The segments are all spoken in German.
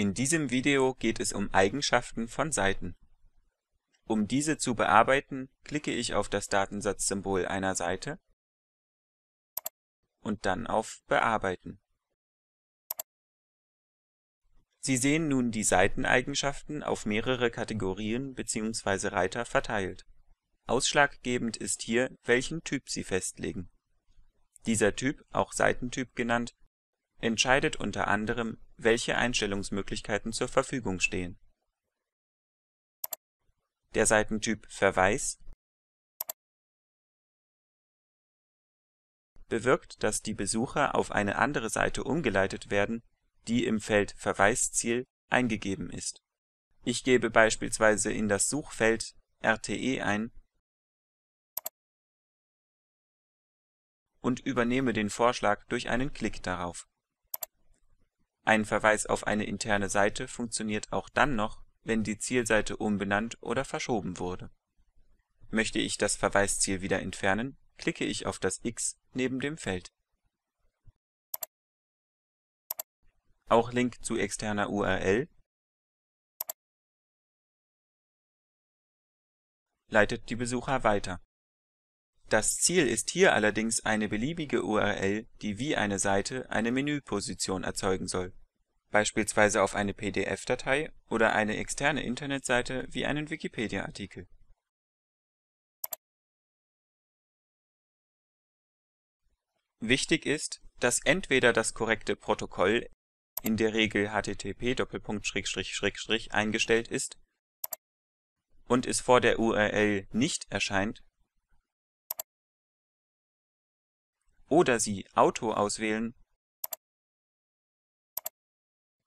In diesem Video geht es um Eigenschaften von Seiten. Um diese zu bearbeiten, klicke ich auf das Datensatzsymbol einer Seite und dann auf Bearbeiten. Sie sehen nun die Seiteneigenschaften auf mehrere Kategorien bzw. Reiter verteilt. Ausschlaggebend ist hier, welchen Typ Sie festlegen. Dieser Typ, auch Seitentyp genannt, entscheidet unter anderem welche Einstellungsmöglichkeiten zur Verfügung stehen. Der Seitentyp Verweis bewirkt, dass die Besucher auf eine andere Seite umgeleitet werden, die im Feld Verweisziel eingegeben ist. Ich gebe beispielsweise in das Suchfeld RTE ein und übernehme den Vorschlag durch einen Klick darauf ein Verweis auf eine interne Seite funktioniert auch dann noch, wenn die Zielseite umbenannt oder verschoben wurde. Möchte ich das Verweisziel wieder entfernen, klicke ich auf das X neben dem Feld. Auch Link zu externer URL leitet die Besucher weiter das Ziel ist hier allerdings eine beliebige URL, die wie eine Seite eine Menüposition erzeugen soll, beispielsweise auf eine PDF-Datei oder eine externe Internetseite wie einen Wikipedia-Artikel. Wichtig ist, dass entweder das korrekte Protokoll (in der Regel http://) eingestellt ist und es vor der URL nicht erscheint oder Sie Auto auswählen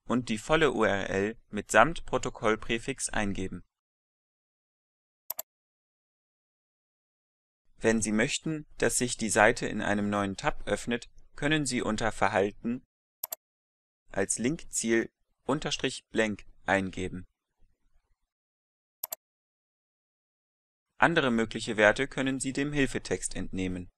und die volle URL mitsamt Protokollpräfix eingeben. Wenn Sie möchten, dass sich die Seite in einem neuen Tab öffnet, können Sie unter Verhalten als Linkziel unterstrich Blank eingeben. Andere mögliche Werte können Sie dem Hilfetext entnehmen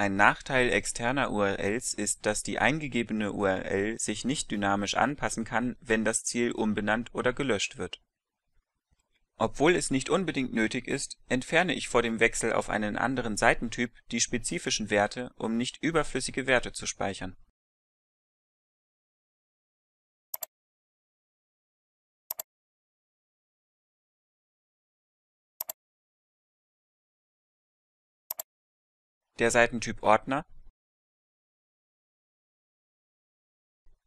Ein Nachteil externer URLs ist, dass die eingegebene URL sich nicht dynamisch anpassen kann, wenn das Ziel umbenannt oder gelöscht wird. Obwohl es nicht unbedingt nötig ist, entferne ich vor dem Wechsel auf einen anderen Seitentyp die spezifischen Werte, um nicht überflüssige Werte zu speichern der Seitentyp Ordner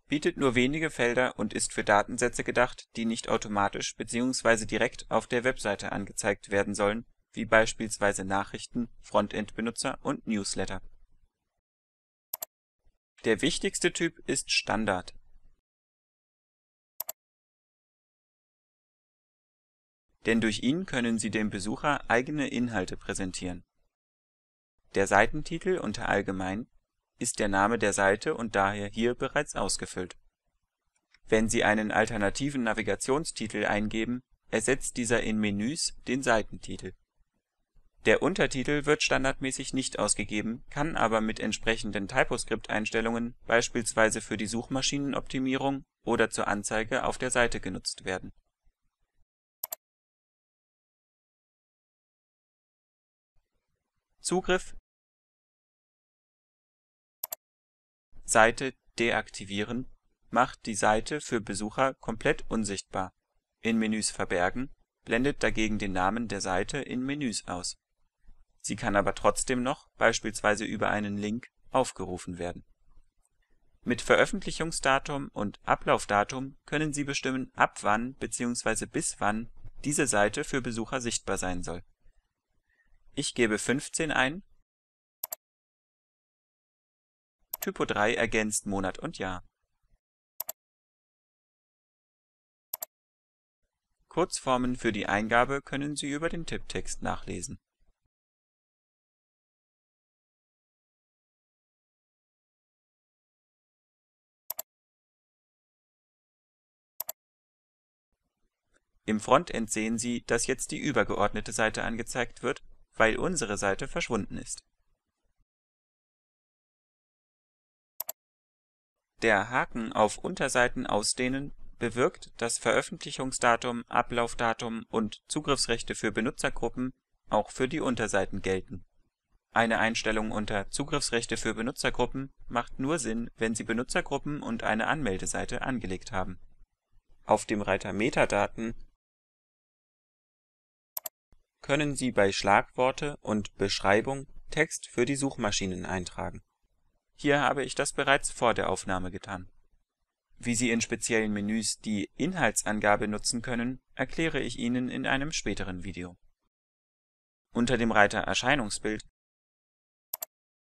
bietet nur wenige Felder und ist für Datensätze gedacht, die nicht automatisch bzw. direkt auf der Webseite angezeigt werden sollen, wie beispielsweise Nachrichten, Frontend-Benutzer und Newsletter. Der wichtigste Typ ist Standard. Denn durch ihn können Sie dem Besucher eigene Inhalte präsentieren der Seitentitel unter Allgemein ist der Name der Seite und daher hier bereits ausgefüllt. Wenn Sie einen alternativen Navigationstitel eingeben, ersetzt dieser in Menüs den Seitentitel. Der Untertitel wird standardmäßig nicht ausgegeben, kann aber mit entsprechenden TypeScript-Einstellungen beispielsweise für die Suchmaschinenoptimierung oder zur Anzeige auf der Seite genutzt werden Zugriff Seite Deaktivieren macht die Seite für Besucher komplett unsichtbar, in Menüs Verbergen blendet dagegen den Namen der Seite in Menüs aus. Sie kann aber trotzdem noch, beispielsweise über einen Link, aufgerufen werden. Mit Veröffentlichungsdatum und Ablaufdatum können Sie bestimmen, ab wann bzw. bis wann diese Seite für Besucher sichtbar sein soll. Ich gebe 15 ein Typo 3 ergänzt Monat und Jahr. Kurzformen für die Eingabe können Sie über den Tipptext nachlesen. Im Frontend sehen Sie, dass jetzt die übergeordnete Seite angezeigt wird, weil unsere Seite verschwunden ist Der Haken auf Unterseiten ausdehnen bewirkt, dass Veröffentlichungsdatum, Ablaufdatum und Zugriffsrechte für Benutzergruppen auch für die Unterseiten gelten. Eine Einstellung unter Zugriffsrechte für Benutzergruppen macht nur Sinn, wenn Sie Benutzergruppen und eine Anmeldeseite angelegt haben. Auf dem Reiter Metadaten können Sie bei Schlagworte und Beschreibung Text für die Suchmaschinen eintragen hier habe ich das bereits vor der Aufnahme getan. Wie Sie in speziellen Menüs die Inhaltsangabe nutzen können, erkläre ich Ihnen in einem späteren Video. Unter dem Reiter Erscheinungsbild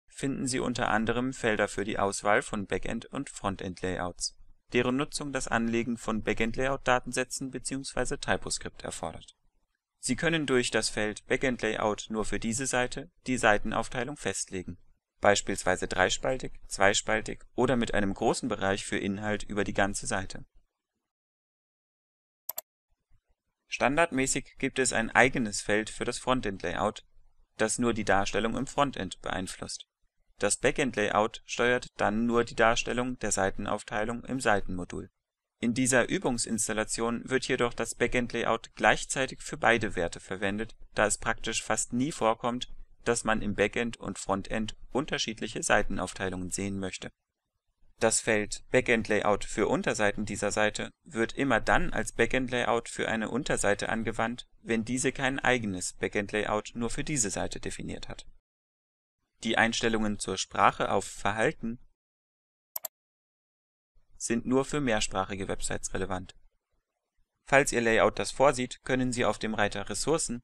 finden Sie unter anderem Felder für die Auswahl von Backend und Frontend-Layouts, deren Nutzung das Anlegen von Backend-Layout-Datensätzen bzw. TypoScript erfordert. Sie können durch das Feld Backend-Layout nur für diese Seite die Seitenaufteilung festlegen beispielsweise dreispaltig, zweispaltig oder mit einem großen Bereich für Inhalt über die ganze Seite. Standardmäßig gibt es ein eigenes Feld für das Frontend-Layout, das nur die Darstellung im Frontend beeinflusst. Das Backend-Layout steuert dann nur die Darstellung der Seitenaufteilung im Seitenmodul. In dieser Übungsinstallation wird jedoch das Backend-Layout gleichzeitig für beide Werte verwendet, da es praktisch fast nie vorkommt dass man im Backend und Frontend unterschiedliche Seitenaufteilungen sehen möchte. Das Feld Backend Layout für Unterseiten dieser Seite wird immer dann als Backend Layout für eine Unterseite angewandt, wenn diese kein eigenes Backend Layout nur für diese Seite definiert hat. Die Einstellungen zur Sprache auf Verhalten sind nur für mehrsprachige Websites relevant. Falls Ihr Layout das vorsieht, können Sie auf dem Reiter Ressourcen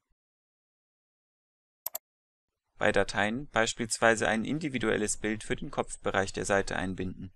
bei Dateien beispielsweise ein individuelles Bild für den Kopfbereich der Seite einbinden